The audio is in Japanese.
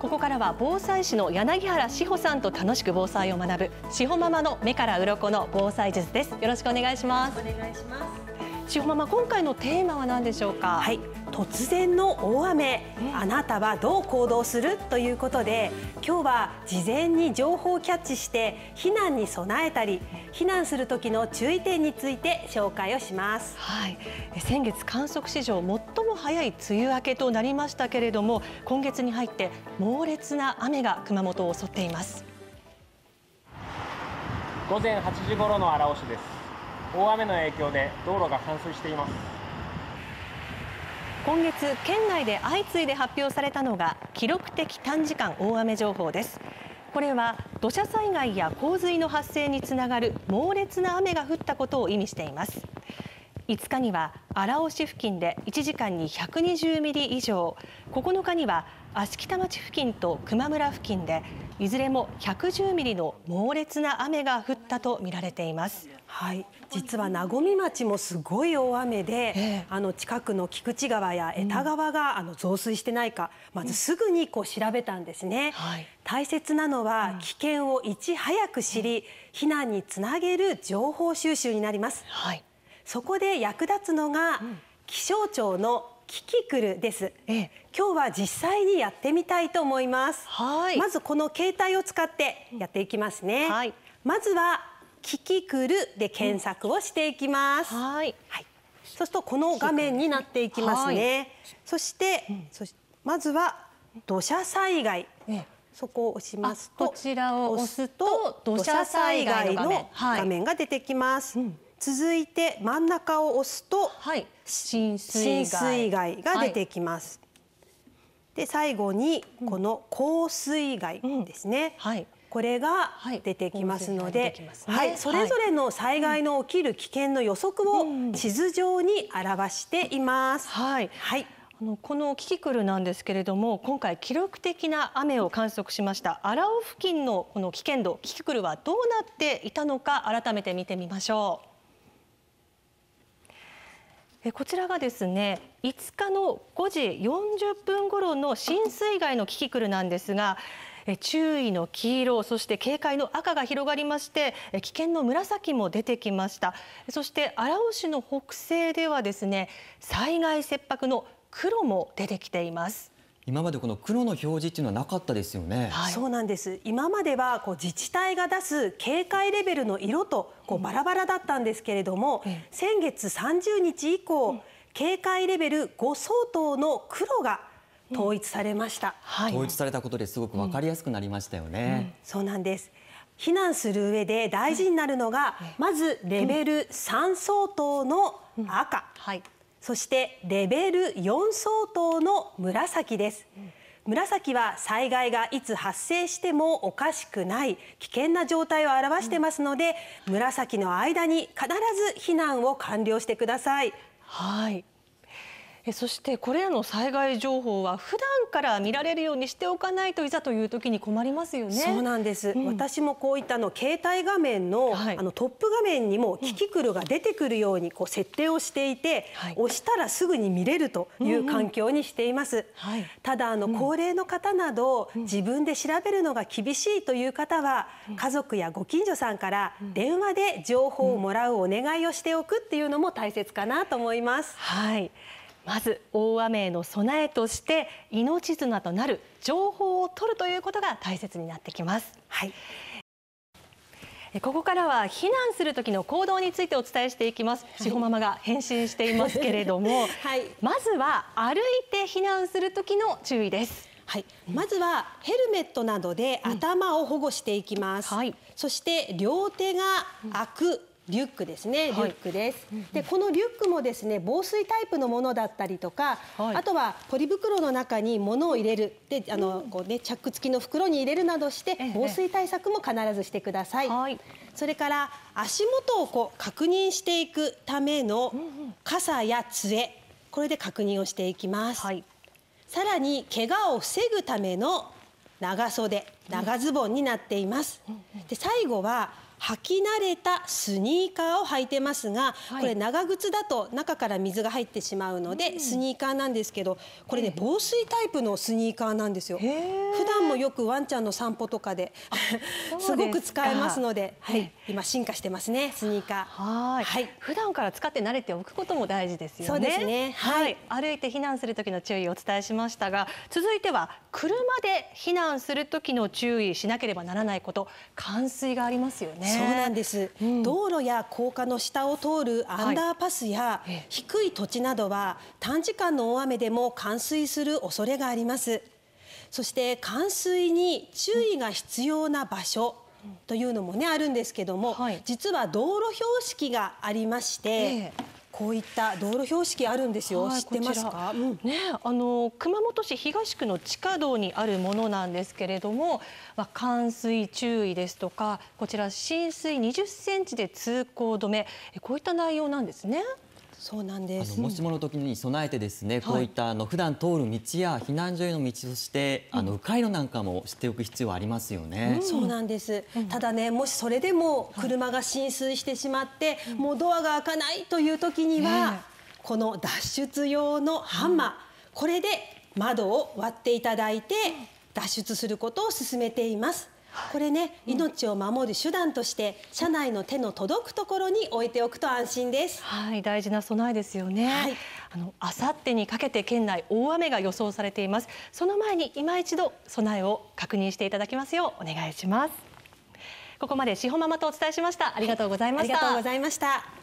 ここからは防災士の柳原志保さんと楽しく防災を学ぶ志保ママの目から鱗の防災術ですよろしくお願いしますお願いします塩ママ今回のテーマは何でしょうかはい突然の大雨あなたはどう行動するということで今日は事前に情報をキャッチして避難に備えたり避難する時の注意点について紹介をします、はい、先月観測史上最も早い梅雨明けとなりましたけれども今月に入って猛烈な雨が熊本を襲っています午前8時頃の荒尾市です大雨の影響で道路が冠水しています今月県内で相次いで発表されたのが記録的短時間大雨情報ですこれは土砂災害や洪水の発生につながる猛烈な雨が降ったことを意味しています5日には荒尾市付近で1時間に120ミリ以上9日には芦北町付近と球磨村付近でいずれも110ミリの猛烈な雨が降ったと見られています。はい、実は名古町もすごい大雨で、ええ、あの近くの菊池川や江田川が、あの増水してないかまずすぐにこう調べたんですね。はい、大切なのは、危険をいち早く知り、避難につなげる情報収集になります。はい、そこで役立つのが、気象庁のキキクルです、ええ、今日は実際にやってみたいと思いますはいまずこの携帯を使ってやっていきますね、はい、まずはキキクルで検索をしていきます、うん、はい、はい、そうするとこの画面になっていきますね、はい、そして、うん、そしまずは土砂災害、ええそこを押しますとこちらを押すと土砂災害の画面が出てきます、はい続いて真ん中を押すと、はい、浸水害が出てきます。で最後にこの降水害ですね、うんうん、これが出てきますので、はい、ね、それぞれの災害の起きる危険の予測を地図上に表しています。はい、はいあのこのキキクルなんですけれども今回記録的な雨を観測しました荒尾付近のこの危険度キキクルはどうなっていたのか改めて見てみましょう。こちらがですね5日の5時40分頃の浸水害のキキクルなんですが注意の黄色そして警戒の赤が広がりまして危険の紫も出てきましたそして荒尾市の北西ではですね災害切迫の黒も出てきています。今までこの黒の表示っていうのはなかったですよね。はい、そうなんです。今まではこう自治体が出す警戒レベルの色とこうバラバラだったんですけれども、うん、先月30日以降、うん、警戒レベル5相当の黒が統一されました、うんはい、統一されたことですごく分かりやすくなりましたよね、そうなんです避難する上で大事になるのが、まずレベル3相当の赤、はいそしてレベル4相当の紫です。紫は災害がいつ発生してもおかしくない危険な状態を表してますので、紫の間に必ず避難を完了してください。はい。そしてこれらの災害情報は普段から見られるようにしておかないといざという時に困りますよね。そうなんです、うん、私もこういったの携帯画面のはい、あのトップ画面にもキキクルが出てくるようにこう設定をしていて、うん、押したらすぐに見れるという環境にしています。うんうんはい、ただあの高齢の方など、うん、自分で調べるのが厳しいという方は、家族やご近所さんから電話で情報をもらうお願いをしておくっていうのも大切かなと思います。はい。まず大雨への備えとして命綱となる情報を取るということが大切になってきます。はいここからは避難する時の行動についてお伝えしていきます。しほママが返信していますけれども、はい、まずは歩いて避難する時の注意です。はい、まずはヘルメットなどで頭を保護していきます。うんはい、そして両手が開くリュックですね、リュックです、でこのリュックもですね防水タイプのものだったりとか、はい、あとはポリ袋の中に物を入れるであの、こうね、チャック付きの袋に入れるなどして防水対策も必ずしてください、はい、それから足元をこう確認していくための傘や杖これで確認をしていきます、さらに怪我を防ぐための長袖長ズボンになっていますで最後は履き慣れたスニーカーを履いてますが、はい、これ長靴だと中から水が入ってしまうので、うん、スニーカーなんですけどこれね、防水タイプのスニーカーなんですよ。ンもよくワンちゃんの散歩とかで すごく使えますので、はい、今進化してますねスニーカーはいはい普段から使って慣れておくことも大事ですよねそうですね、はい、はい、歩いて避難する時の注意をお伝えしましたが続いては車で避難する時の注意しなければならないこと冠水がありますよねそうなんです、うん、道路や高架の下を通るアンダーパスや、低い土地などは短時間の大雨でも冠水する恐れがありますそして冠水に注意が必要な場所というのもねあるんですけども、はい、実は道路標識がありまして。えこういった道路標識あるんですよ。はい、知ってますか？うん、ね、あの熊本市東区の地下道にあるものなんですけれども、まあ、冠水注意ですとか、こちら浸水20センチで通行止め、こういった内容なんですね。そうなんですもしもの時に備えてですね、こういったあの普段通る道や避難所への道としてあの迂回路なんかも知っておく必要ありますよね、そうなんです、ただねもしそれでも車が浸水してしまって、もうドアが開かないという時には、この脱出用のハンマー、これで窓を割っていただいて脱出することを勧めています。これね、うん、命を守る手段として車内の手の届くところに置いておくと安心です。はい、大事な備えですよね。はい、あの明後日にかけて県内大雨が予想されています。その前に今一度備えを確認していただきますようお願いします。ここまでしほママとお伝えしました。ありがとうございました。ありがとうございました。